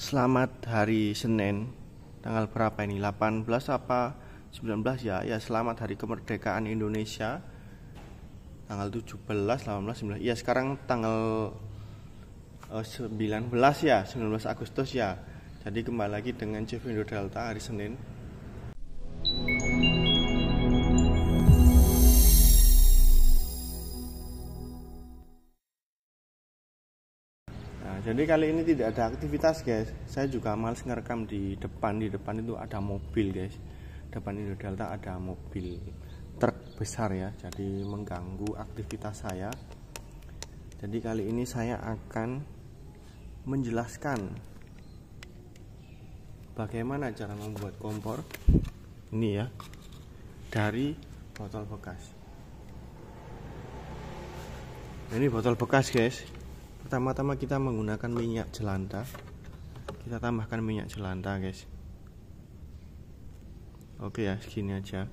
Selamat hari Senin Tanggal berapa ini? 18 apa 19 ya? Ya selamat hari kemerdekaan Indonesia Tanggal 17, 18, 19 Ya sekarang tanggal 19 eh, ya 19 Agustus ya Jadi kembali lagi dengan Chief Indo Delta hari Senin jadi kali ini tidak ada aktivitas guys. Saya juga males ngerekam di depan. Di depan itu ada mobil guys. Depan Indo Delta ada mobil truk besar ya. Jadi mengganggu aktivitas saya. Jadi kali ini saya akan menjelaskan bagaimana cara membuat kompor ini ya dari botol bekas. Ini botol bekas guys pertama-tama kita menggunakan minyak jelanta, kita tambahkan minyak jelanta, guys oke ya segini aja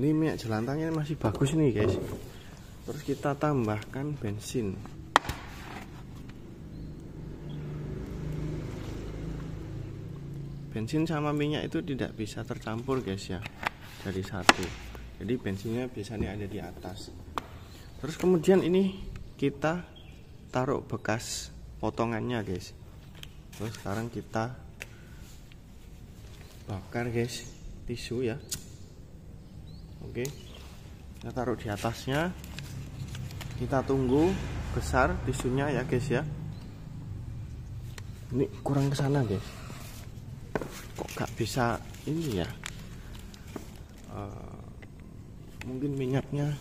ini minyak jelantanya masih bagus nih guys terus kita tambahkan bensin bensin sama minyak itu tidak bisa tercampur guys ya dari satu jadi bensinnya biasanya ada di atas terus kemudian ini kita taruh bekas potongannya guys terus sekarang kita bakar guys tisu ya oke kita taruh di atasnya kita tunggu besar tisunya ya guys ya ini kurang kesana guys kok gak bisa ini ya uh, mungkin minyaknya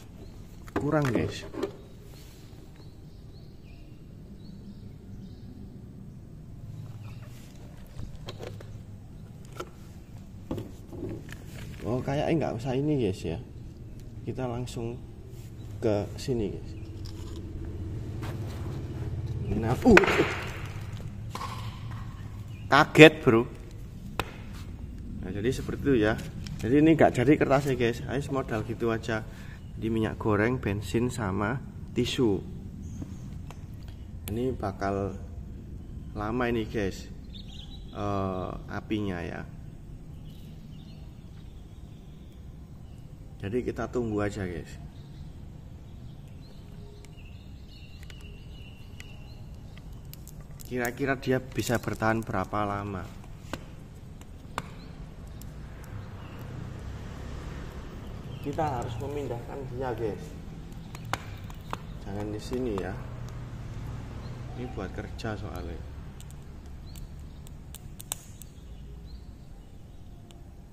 kurang guys oh kayaknya nggak usah ini guys ya kita langsung ke sini guys nah uh, uh. kaget bro nah, jadi seperti itu ya jadi ini nggak jadi ya guys ayo modal gitu aja di minyak goreng bensin sama tisu ini bakal lama ini guys uh, apinya ya jadi kita tunggu aja guys kira-kira dia bisa bertahan berapa lama kita harus memindahkan dia guys jangan di sini ya ini buat kerja soalnya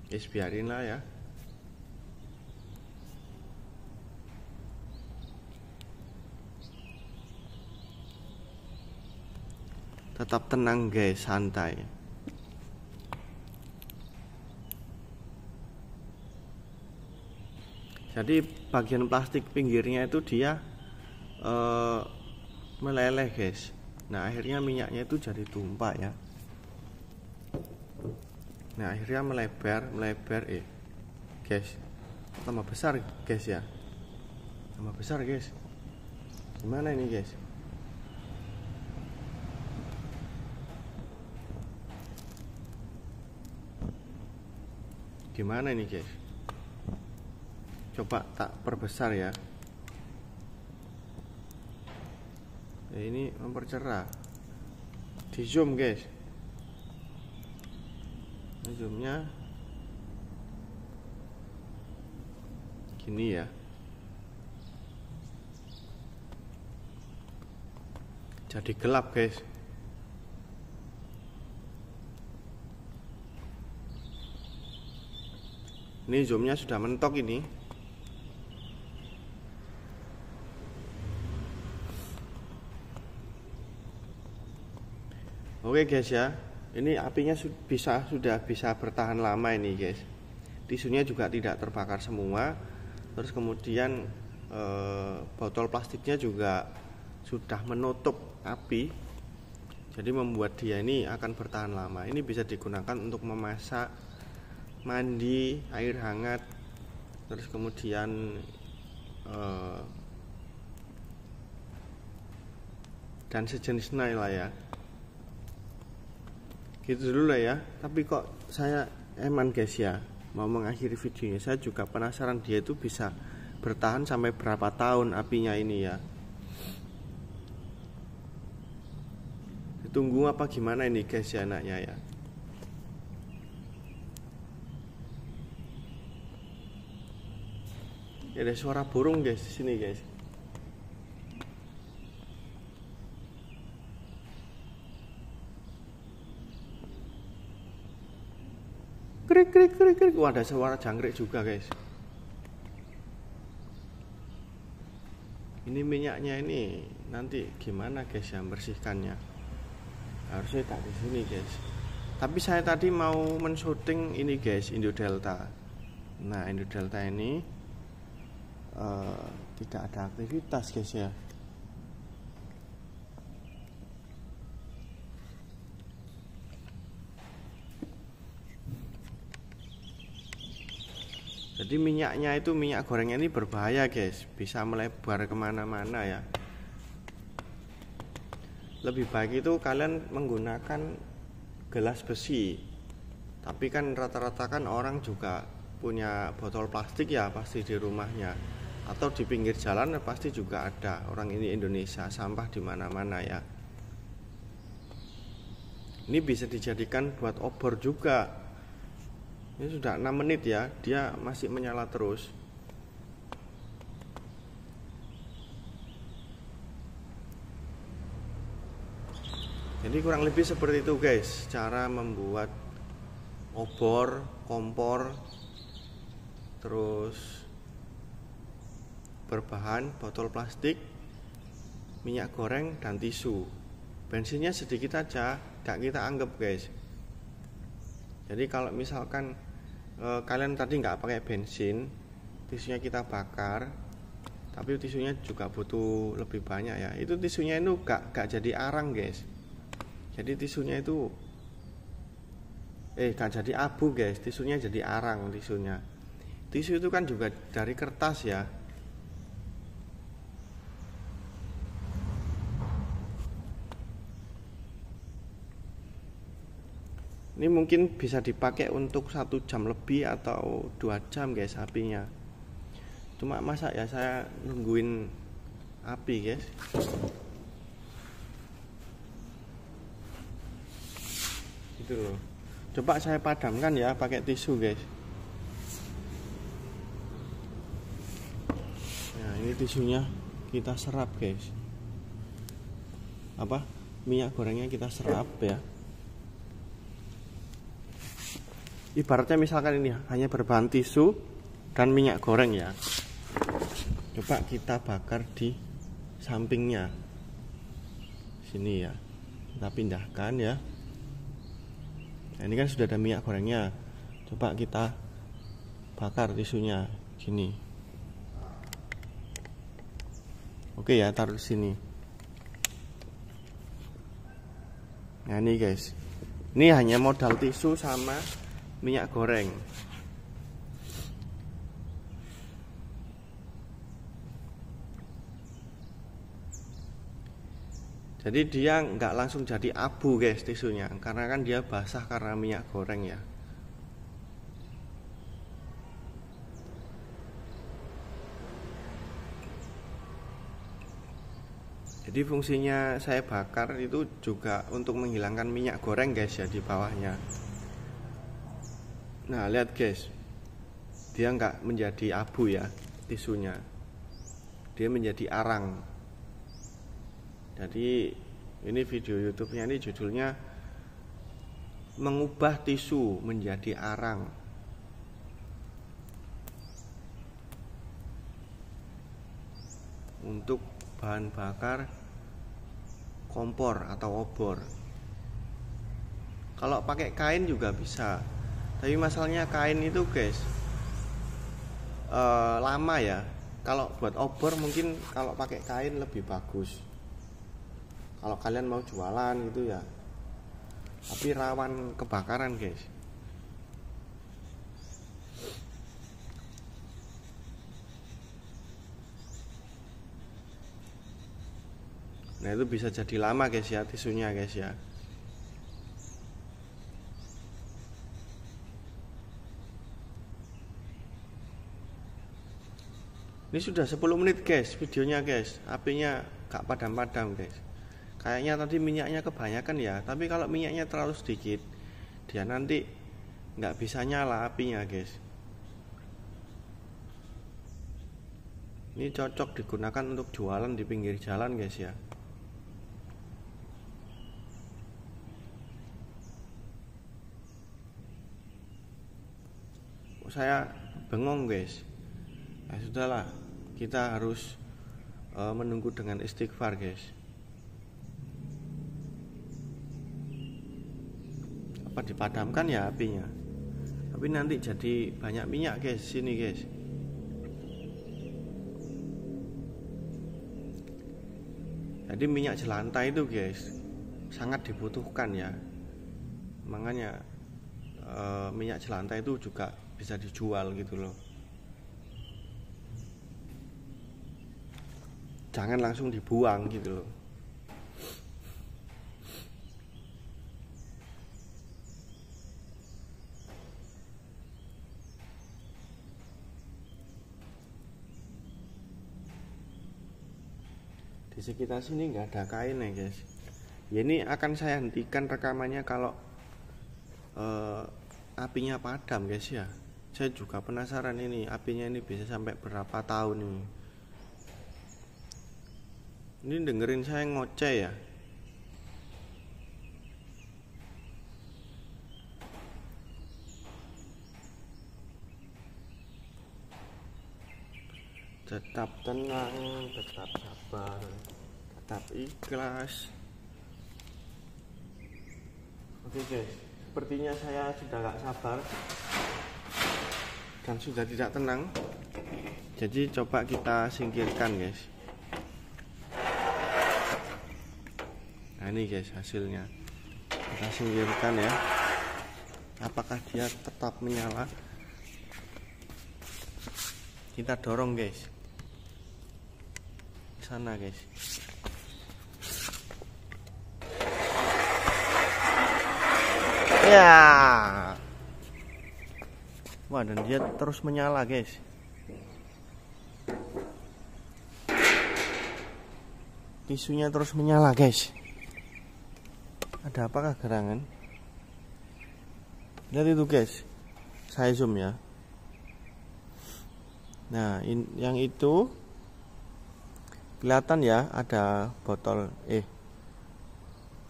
guys biarin lah ya tetap tenang guys santai jadi bagian plastik pinggirnya itu dia uh, meleleh guys nah akhirnya minyaknya itu jadi tumpah ya nah akhirnya melebar melebar eh guys tambah besar guys ya tambah besar guys gimana ini guys gimana ini guys coba tak perbesar ya eh, ini mempercerah di zoom guys ini zoomnya gini ya jadi gelap guys ini zoomnya sudah mentok ini oke guys ya ini apinya bisa sudah bisa bertahan lama ini guys tisunya juga tidak terbakar semua terus kemudian e, botol plastiknya juga sudah menutup api jadi membuat dia ini akan bertahan lama ini bisa digunakan untuk memasak mandi air hangat terus kemudian uh, dan sejenisnya lah ya gitu dulu lah ya tapi kok saya eman eh, guys ya mau mengakhiri videonya saya juga penasaran dia itu bisa bertahan sampai berapa tahun apinya ini ya ditunggu apa gimana ini guys ya anaknya ya ya ada suara burung guys di sini guys krik krik krik krik wah ada suara jangkrik juga guys ini minyaknya ini nanti gimana guys yang bersihkannya harusnya tak di sini guys tapi saya tadi mau men ini guys Indo Delta nah Indo Delta ini uh, tidak ada aktivitas guys ya jadi minyaknya itu minyak gorengnya ini berbahaya guys bisa melebar kemana-mana ya lebih baik itu kalian menggunakan gelas besi tapi kan rata-rata kan orang juga punya botol plastik ya pasti di rumahnya atau di pinggir jalan pasti juga ada orang ini Indonesia sampah di mana-mana ya ini bisa dijadikan buat obor juga ini sudah 6 menit ya dia masih menyala terus jadi kurang lebih seperti itu guys cara membuat obor kompor terus berbahan botol plastik, minyak goreng, dan tisu. Bensinnya sedikit aja, gak kita anggap guys. Jadi kalau misalkan e, kalian tadi nggak pakai bensin, tisunya kita bakar, tapi tisunya juga butuh lebih banyak ya. Itu tisunya itu gak, gak jadi arang guys. Jadi tisunya itu eh gak jadi abu guys, tisunya jadi arang tisunya. Tisu itu kan juga dari kertas ya, ini mungkin bisa dipakai untuk satu jam lebih atau dua jam guys apinya cuma masa ya saya nungguin api guys itu loh coba saya padamkan ya pakai tisu guys nah ini tisunya kita serap guys apa minyak gorengnya kita serap ya ibaratnya misalkan ini ya, hanya berbahan tisu dan minyak goreng ya coba kita bakar di sampingnya sini ya kita pindahkan ya nah, ini kan sudah ada minyak gorengnya coba kita bakar tisunya sini oke ya taruh sini nah ini guys ini hanya modal tisu sama minyak goreng jadi dia nggak langsung jadi abu guys tisunya karena kan dia basah karena minyak goreng ya jadi fungsinya saya bakar itu juga untuk menghilangkan minyak goreng guys ya di bawahnya Nah, lihat guys. Dia nggak menjadi abu ya tisunya. Dia menjadi arang. Jadi ini video YouTube-nya ini judulnya mengubah tisu menjadi arang. Untuk bahan bakar kompor atau obor. Kalau pakai kain juga bisa tapi masalahnya kain itu guys e, lama ya kalau buat obor mungkin kalau pakai kain lebih bagus kalau kalian mau jualan gitu ya tapi rawan kebakaran guys nah itu bisa jadi lama guys ya tisunya guys ya ini sudah 10 menit guys videonya guys apinya gak padam-padam guys kayaknya tadi minyaknya kebanyakan ya tapi kalau minyaknya terlalu sedikit dia nanti nggak bisa nyala apinya guys ini cocok digunakan untuk jualan di pinggir jalan guys ya saya bengong guys ya sudahlah kita harus uh, menunggu dengan istighfar guys apa dipadamkan ya apinya tapi nanti jadi banyak minyak guys sini guys jadi minyak jelanta itu guys sangat dibutuhkan ya makanya uh, minyak jelanta itu juga bisa dijual gitu loh jangan langsung dibuang gitu loh di sekitar sini nggak ada kain ya guys ya, ini akan saya hentikan rekamannya kalau uh, apinya padam guys ya saya juga penasaran ini apinya ini bisa sampai berapa tahun nih ini dengerin saya ngoceh ya. Tetap tenang, tetap sabar, tetap ikhlas. Oke guys, sepertinya saya sudah gak sabar dan sudah tidak tenang. Jadi coba kita singkirkan guys. nah ini guys hasilnya kita singkirkan ya apakah dia tetap menyala kita dorong guys ke sana guys ya wah dan dia terus menyala guys tisunya terus menyala guys ada apakah gerangan lihat itu guys saya zoom ya nah in, yang itu kelihatan ya ada botol eh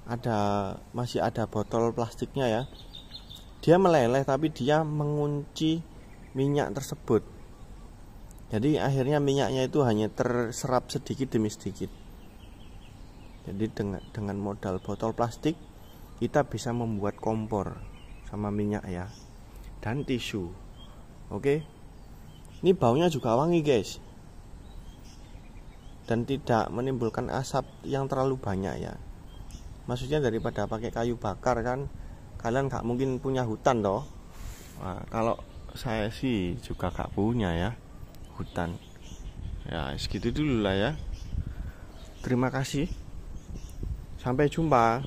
ada masih ada botol plastiknya ya dia meleleh tapi dia mengunci minyak tersebut jadi akhirnya minyaknya itu hanya terserap sedikit demi sedikit jadi dengan dengan modal botol plastik kita bisa membuat kompor sama minyak ya dan tisu oke ini baunya juga wangi guys dan tidak menimbulkan asap yang terlalu banyak ya maksudnya daripada pakai kayu bakar kan kalian nggak mungkin punya hutan toh nah, kalau saya sih juga gak punya ya hutan ya segitu dulu lah ya terima kasih 常被冲拔